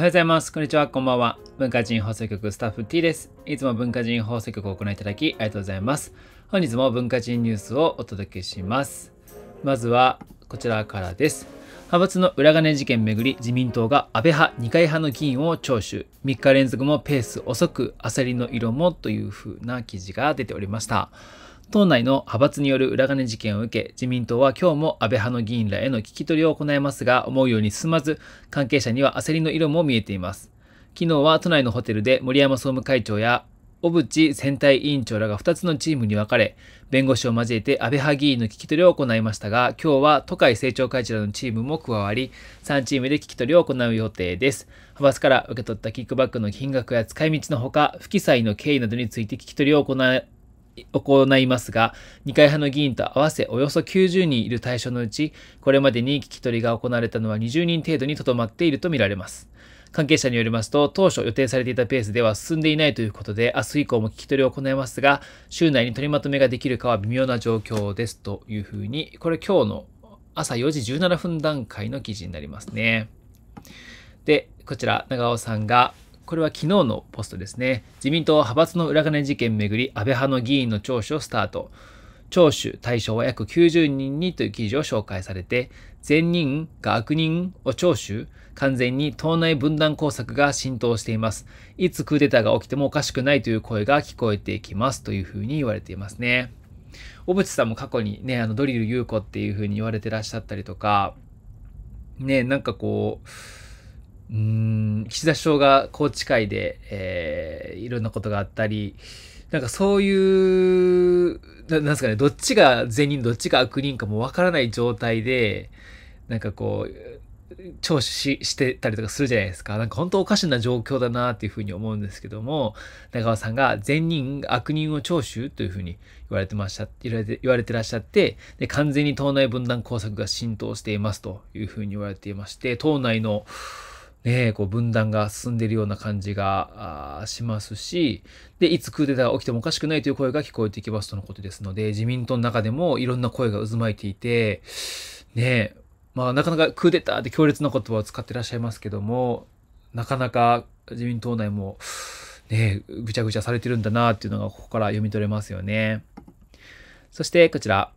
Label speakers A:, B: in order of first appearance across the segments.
A: はようございます。こんにちは。こんばんは。文化人放送局スタッフ T です。いつも文化人放送局をご覧いただきありがとうございます。本日も文化人ニュースをお届けします。まずはこちらからです。派閥の裏金事件めぐり自民党が安倍派、二階派の議員を聴取。3日連続もペース遅く、焦りの色もという風な記事が出ておりました。党内の派閥による裏金事件を受け、自民党は今日も安倍派の議員らへの聞き取りを行いますが、思うように進まず、関係者には焦りの色も見えています。昨日は都内のホテルで森山総務会長や小渕選対委員長らが2つのチームに分かれ、弁護士を交えて安倍派議員の聞き取りを行いましたが、今日は都会政調会長らのチームも加わり、3チームで聞き取りを行う予定です。派閥から受け取ったキックバックの金額や使い道のほか、不記載の経緯などについて聞き取りを行行いますが、二階派の議員と合わせおよそ90人いる対象のうち、これまでに聞き取りが行われたのは20人程度にとどまっているとみられます。関係者によりますと、当初予定されていたペースでは進んでいないということで、明日以降も聞き取りを行いますが、週内に取りまとめができるかは微妙な状況ですというふうに、これ今日の朝4時17分段階の記事になりますね。で、こちら、長尾さんが、これは昨日のポストですね。自民党派閥の裏金事件めぐり、安倍派の議員の聴取をスタート。聴取対象は約90人にという記事を紹介されて、善人が悪人を聴取、完全に党内分断工作が浸透しています。いつクーデターが起きてもおかしくないという声が聞こえてきますというふうに言われていますね。小渕さんも過去にね、あのドリル優子っていうふうに言われてらっしゃったりとか、ね、なんかこう、うん岸田首相が宏池会で、えー、いろんなことがあったりなんかそういうななんですかねどっちが善人どっちが悪人かもわからない状態でなんかこう聴取ししてたりとかするじゃないですか。なんか本当おかしな状況だなっていうふうに思うんですけども、中川さんが善人、悪人を聴取というふうに言われてました、言われて、言われてらっしゃって、で、完全に党内分断工作が浸透していますというふうに言われていまして、党内の、ね、こう分断が進んでいるような感じがしますし、で、いつクーデターが起きてもおかしくないという声が聞こえてきますとのことですので、自民党の中でもいろんな声が渦巻いていて、ね、まあなかなかクーデターって強烈な言葉を使ってらっしゃいますけども、なかなか自民党内もね、ぐちゃぐちゃされてるんだなっていうのがここから読み取れますよね。そしてこちら、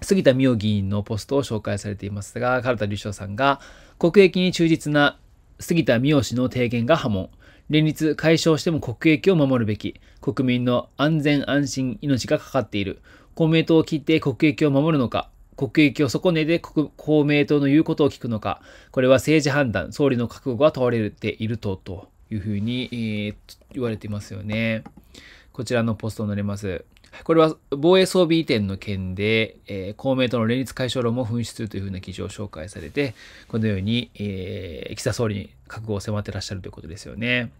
A: 杉田水脈議員のポストを紹介されていますが、カルタ隆翔さんが、国益に忠実な杉田三氏の提言が波紋。連立解消しても国益を守るべき。国民の安全安心、命がかかっている。公明党を切って国益を守るのか。国益を損ねて公明党の言うことを聞くのか。これは政治判断、総理の覚悟が問われていると、というふうに、えー、言われていますよね。こちらのポストになります。これは防衛装備移転の件で、えー、公明党の連立解消論も紛失するというふうな記事を紹介されて、このように、えー、岸田総理に覚悟を迫ってらっしゃるということですよね。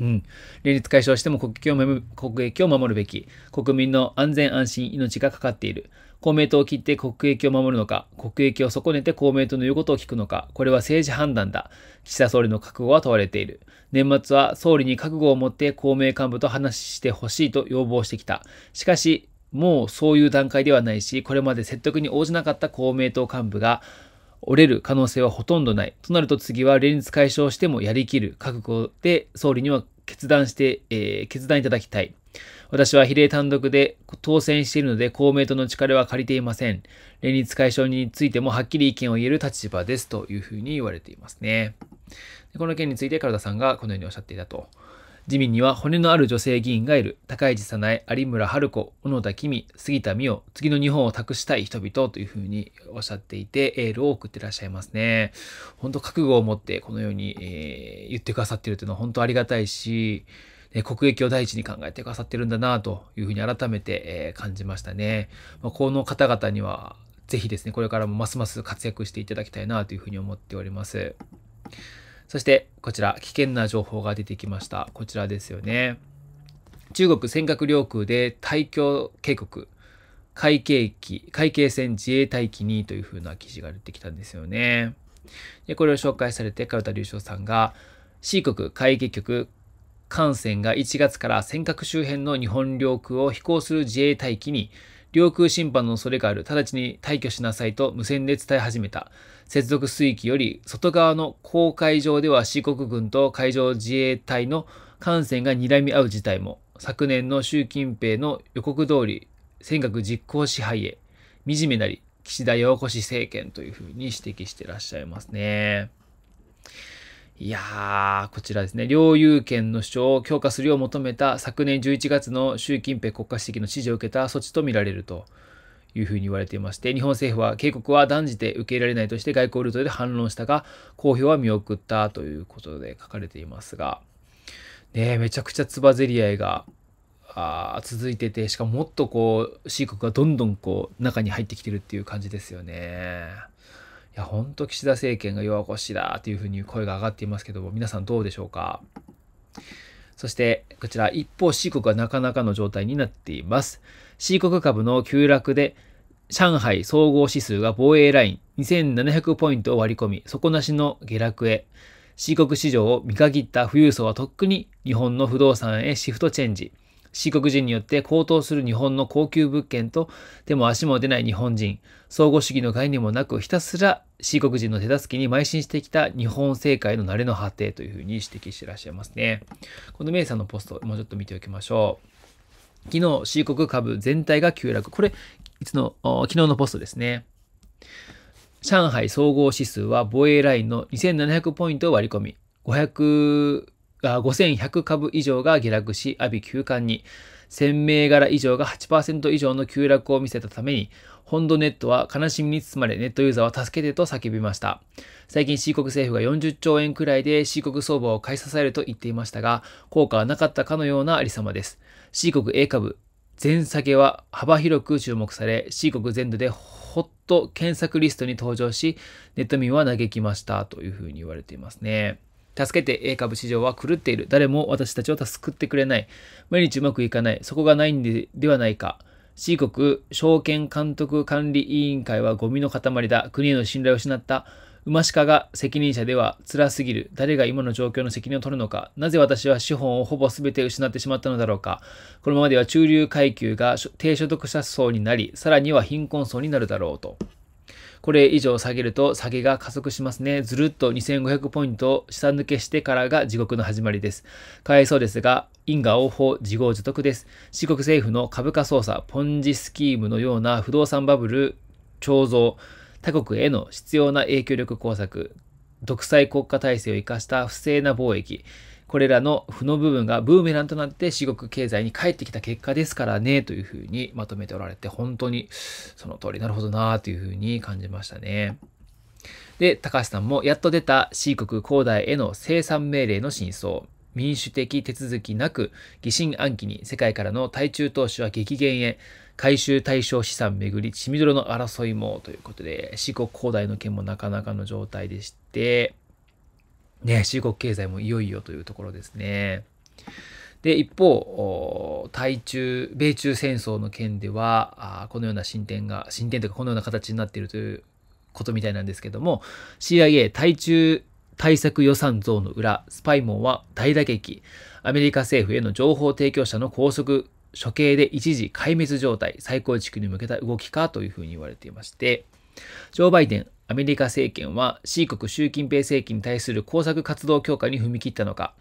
A: うん、連立解消しても国益を国益を守るべき。国民の安全安心、命がかかっている。公明党を切って国益を守るのか、国益を損ねて公明党の言うことを聞くのか、これは政治判断だ。岸田総理の覚悟は問われている。年末は総理に覚悟を持って公明幹部と話してほしいと要望してきた。しかし、もうそういう段階ではないし、これまで説得に応じなかった公明党幹部が、折れる可能性はほとんどない。となると次は連立解消してもやりきる覚悟で総理には決断して、えー、決断いただきたい。私は比例単独で当選しているので公明党の力は借りていません。連立解消についてもはっきり意見を言える立場ですというふうに言われていますね。この件について、田さんがこのようにおっしゃっていたと。自民には骨のある女性議員がいる。高市早苗、有村春子、小野田公美、杉田美代、次の日本を託したい人々というふうにおっしゃっていて、エールを送ってらっしゃいますね。本当覚悟を持ってこのように、えー、言ってくださっているというのは本当ありがたいし、国益を第一に考えてくださってるんだなというふうに改めて、え感じましたね。まあ、この方々にはぜひですね、これからもますます活躍していただきたいなというふうに思っております。そしてこちら危険な情報が出てきました。こちらですよね。中国尖閣領空で大峡渓谷海警機、海警船自衛隊機にというふうな記事が出てきたんですよね。で、これを紹介されて、門田隆翔さんが、C 国海警局艦船が1月から尖閣周辺の日本領空を飛行する自衛隊機に領空侵犯の恐れがある、直ちに退去しなさいと無線で伝え始めた。接続水域より外側の公海上では四国軍と海上自衛隊の艦船が睨み合う事態も、昨年の習近平の予告通り、尖閣実行支配へ、惨めなり、岸田洋子氏政権というふうに指摘してらっしゃいますね。いやー、こちらですね、領有権の主張を強化するよう求めた昨年11月の習近平国家主席の指示を受けた措置とみられるというふうに言われていまして、日本政府は警告は断じて受け入れられないとして外交ルートで反論したが、公表は見送ったということで書かれていますが、ねめちゃくちゃつばぜり合いがあ続いてて、しかももっとこう、C 国がどんどんこう中に入ってきてるっていう感じですよね。いや、ほんと岸田政権が弱腰だというふうに声が上がっていますけども、皆さんどうでしょうかそして、こちら、一方 C 国はなかなかの状態になっています。C 国株の急落で、上海総合指数が防衛ライン2700ポイントを割り込み、底なしの下落へ。C 国市場を見限った富裕層はとっくに日本の不動産へシフトチェンジ。四国人によって高騰する日本の高級物件と手も足も出ない日本人、相互主義の概念もなくひたすら四国人の手助けに邁進してきた日本政界の慣れの果てというふうに指摘してらっしゃいますね。このメイさんのポスト、もうちょっと見ておきましょう。昨日、四国株全体が急落。これ、いつの、昨日のポストですね。上海総合指数は防衛ラインの2700ポイントを割り込み、500 5100株以上が下落し、阿炎休館に、1000銘柄以上が8%以上の急落を見せたために、ホンドネットは悲しみに包まれネットユーザーは助けてと叫びました。最近 C 国政府が40兆円くらいで C 国相場を買い支えると言っていましたが、効果はなかったかのようなありさまです。四国 A 株、全下げは幅広く注目され、四国全土でホッと検索リストに登場し、ネット民は嘆きましたというふうに言われていますね。助けて A 株市場は狂っている。誰も私たちを助けてくれない。毎日うまくいかない。そこがないんでではないか。C 国証券監督管理委員会はゴミの塊だ。国への信頼を失った。馬鹿が責任者では辛すぎる。誰が今の状況の責任を取るのか。なぜ私は資本をほぼ全て失ってしまったのだろうか。このままでは中流階級が低所得者層になり、さらには貧困層になるだろうと。これ以上下げると下げが加速しますね。ずるっと2500ポイント下抜けしてからが地獄の始まりです。かわいそうですが、因果応報、自業自得です。四国政府の株価操作、ポンジスキームのような不動産バブル、彫像、他国への必要な影響力工作、独裁国家体制を生かした不正な貿易、これらの負の部分がブーメランとなって四国経済に帰ってきた結果ですからね、というふうにまとめておられて、本当にその通りなるほどなというふうに感じましたね。で、高橋さんもやっと出た四国恒大への生産命令の真相。民主的手続きなく疑心暗鬼に世界からの対中投資は激減へ回収対象資産巡り血みどろの争いもということで四国恒大の件もなかなかの状態でしてね、中国経済もいよいよというところですね。で、一方、対中、米中戦争の件では、このような進展が、進展というかこのような形になっているということみたいなんですけども、CIA 対中対策予算増の裏、スパイ網は大打撃。アメリカ政府への情報提供者の拘束、処刑で一時壊滅状態、再構築に向けた動きかというふうに言われていまして、ジョー・バイデン、アメリカ政権は C 国習近平政権に対する工作活動強化に踏み切ったのか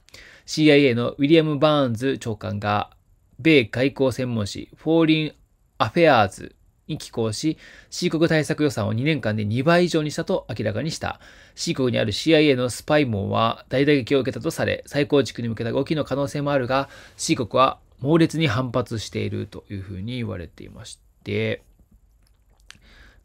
A: CIA のウィリアム・バーンズ長官が米外交専門誌フォーリン・アフェアーズに寄稿し C 国対策予算を2年間で2倍以上にしたと明らかにした C 国にある CIA のスパイ網は大打撃を受けたとされ再構築に向けた動きの可能性もあるが C 国は猛烈に反発しているというふうに言われていまして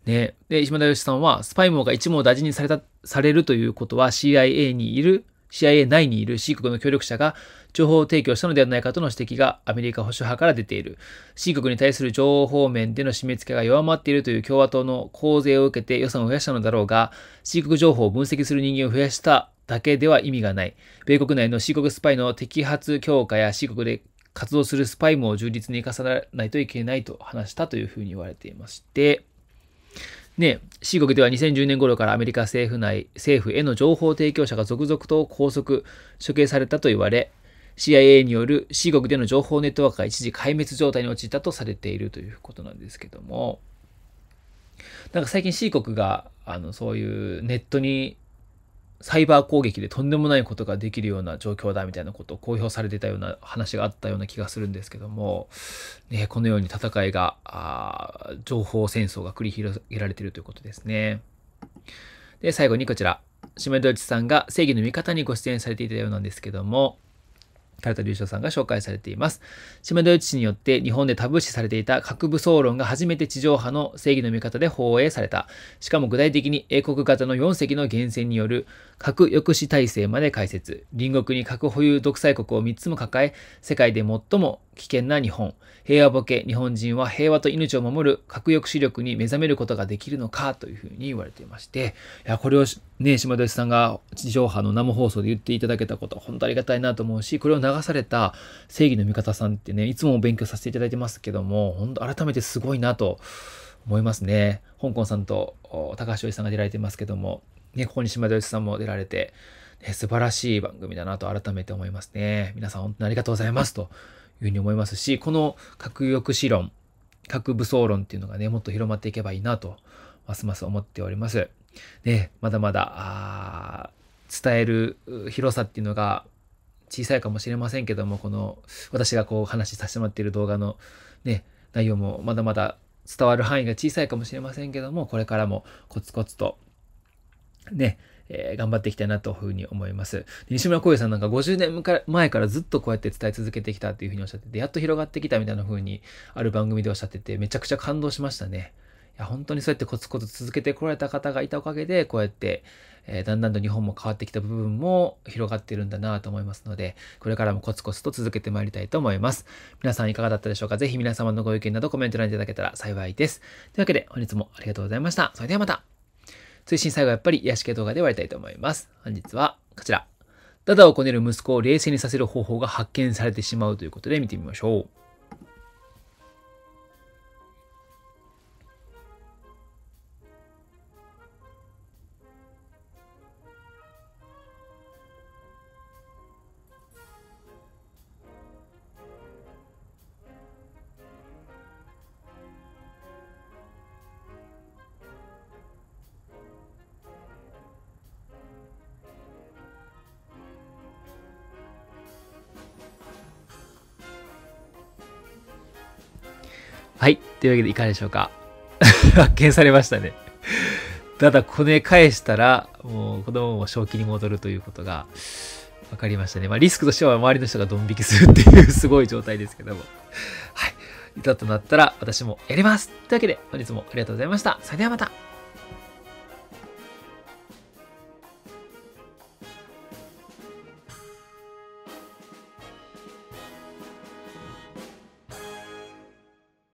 A: ね、で、石村義さんは、スパイ網が一網打尽にされた、されるということは CIA にいる、CIA 内にいる C 国の協力者が情報提供したのではないかとの指摘がアメリカ保守派から出ている。C 国に対する情報面での締め付けが弱まっているという共和党の構成を受けて予算を増やしたのだろうが、C 国情報を分析する人間を増やしただけでは意味がない。米国内の C 国スパイの摘発強化や C 国で活動するスパイも充実に生かさないといけないと話したというふうに言われていまして、ね、c 国では2010年頃からアメリカ政府内、政府への情報提供者が続々と拘束、処刑されたと言われ、CIA による c 国での情報ネットワークが一時壊滅状態に陥ったとされているということなんですけども、なんか最近 C 国が、あの、そういうネットにサイバー攻撃でとんでもないことができるような状況だみたいなことを公表されてたような話があったような気がするんですけども、ね、このように戦いが、あ情報戦争が繰り広げられているということですね。で、最後にこちら、島メドイさんが正義の味方にご出演されていたようなんですけども、タルタ隆翔さんが紹介されています。島田与一氏によって日本でタブー視されていた核武装論が初めて地上波の正義の見方で放映された。しかも具体的に英国型の4隻の源泉による核抑止体制まで解説。隣国に核保有独裁国を3つも抱え、世界で最も危険な日本、平和ボケ、日本人は平和と命を守る核抑止力に目覚めることができるのかというふうに言われていまして、いや、これをね、島田さんが地上波の生放送で言っていただけたこと、本当ありがたいなと思うし、これを流された正義の味方さんってね、いつも勉強させていただいてますけども、本当改めてすごいなと思いますね。香港さんと高橋おじさんが出られてますけども、ね、ここに島田さんも出られて、ね、素晴らしい番組だなと改めて思いますね。皆さん本当にありがとうございますというふうに思いますし、この核抑止論、核武装論っていうのがね、もっと広まっていけばいいなと、ますます思っております。ね、まだまだ、伝える広さっていうのが小さいかもしれませんけども、この私がこう話しさせてもらっている動画のね、内容もまだまだ伝わる範囲が小さいかもしれませんけども、これからもコツコツとね、えー、頑張っていきたいなというふうに思います。西村浩也さんなんか50年前からずっとこうやって伝え続けてきたっていうふうにおっしゃってて、やっと広がってきたみたいなふうにある番組でおっしゃってて、めちゃくちゃ感動しましたね。いや、本当にそうやってコツコツ続けてこられた方がいたおかげで、こうやって、えー、だんだんと日本も変わってきた部分も広がってるんだなと思いますので、これからもコツコツと続けてまいりたいと思います。皆さんいかがだったでしょうかぜひ皆様のご意見などコメント欄いただけたら幸いです。というわけで本日もありがとうございました。それではまた。推進最後はやっぱり癒し系動画で終わりたいと思います。本日はこちら。ダダをこねる息子を冷静にさせる方法が発見されてしまうということで見てみましょう。はい。というわけでいかがでしょうか 発見されましたねただ、これ返したら、もう子供も正気に戻るということが分かりましたね。まあ、リスクとしては周りの人がドン引きするっていうすごい状態ですけども。はい。いたとなったら私もやりますというわけで本日もありがとうございました。それではまた。